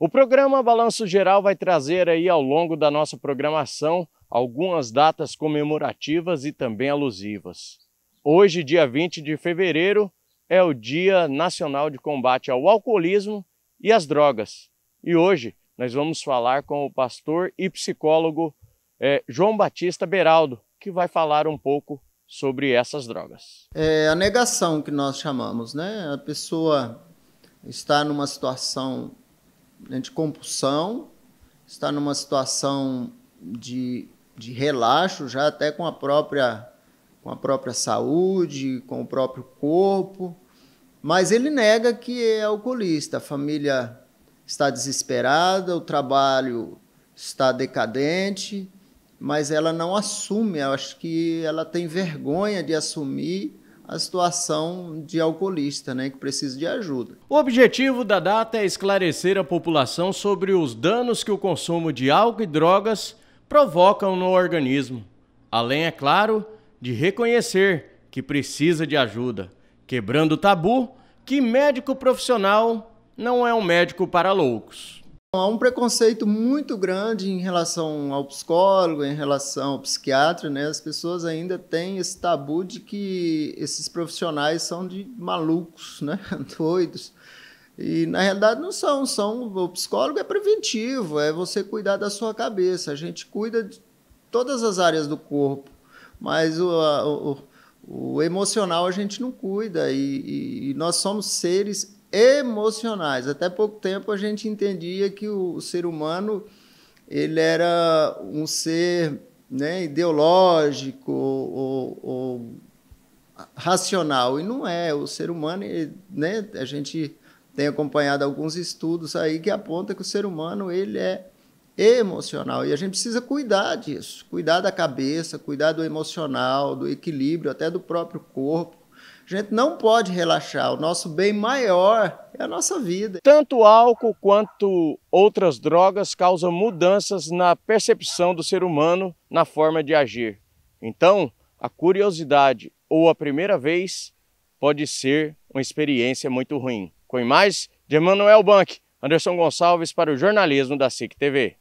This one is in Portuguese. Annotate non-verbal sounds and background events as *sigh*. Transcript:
O programa Balanço Geral vai trazer aí ao longo da nossa programação algumas datas comemorativas e também alusivas. Hoje, dia 20 de fevereiro, é o Dia Nacional de Combate ao Alcoolismo e às Drogas. E hoje nós vamos falar com o pastor e psicólogo é, João Batista Beraldo, que vai falar um pouco sobre essas drogas. É a negação que nós chamamos, né? A pessoa está numa situação né, de compulsão, está numa situação de, de relaxo, já até com a própria com a própria saúde, com o próprio corpo, mas ele nega que é alcoolista. A família está desesperada, o trabalho está decadente, mas ela não assume. Eu acho que ela tem vergonha de assumir a situação de alcoolista, né, que precisa de ajuda. O objetivo da data é esclarecer a população sobre os danos que o consumo de álcool e drogas provocam no organismo. Além, é claro, de reconhecer que precisa de ajuda, quebrando o tabu que médico profissional não é um médico para loucos. Há um preconceito muito grande em relação ao psicólogo, em relação ao psiquiatra, né? As pessoas ainda têm esse tabu de que esses profissionais são de malucos, né? *laughs* Doidos. E na realidade não são, são o psicólogo é preventivo, é você cuidar da sua cabeça. A gente cuida de todas as áreas do corpo, mas o, o, o emocional a gente não cuida e, e nós somos seres emocionais. Até pouco tempo a gente entendia que o ser humano ele era um ser né, ideológico ou, ou, racional e não é. O ser humano, né, a gente tem acompanhado alguns estudos aí que aponta que o ser humano ele é emocional e a gente precisa cuidar disso, cuidar da cabeça, cuidar do emocional, do equilíbrio até do próprio corpo a gente não pode relaxar. O nosso bem maior é a nossa vida. Tanto álcool quanto outras drogas causam mudanças na percepção do ser humano na forma de agir. Então, a curiosidade ou a primeira vez pode ser uma experiência muito ruim. Com mais de Emanuel Bank, Anderson Gonçalves para o jornalismo da SIC TV.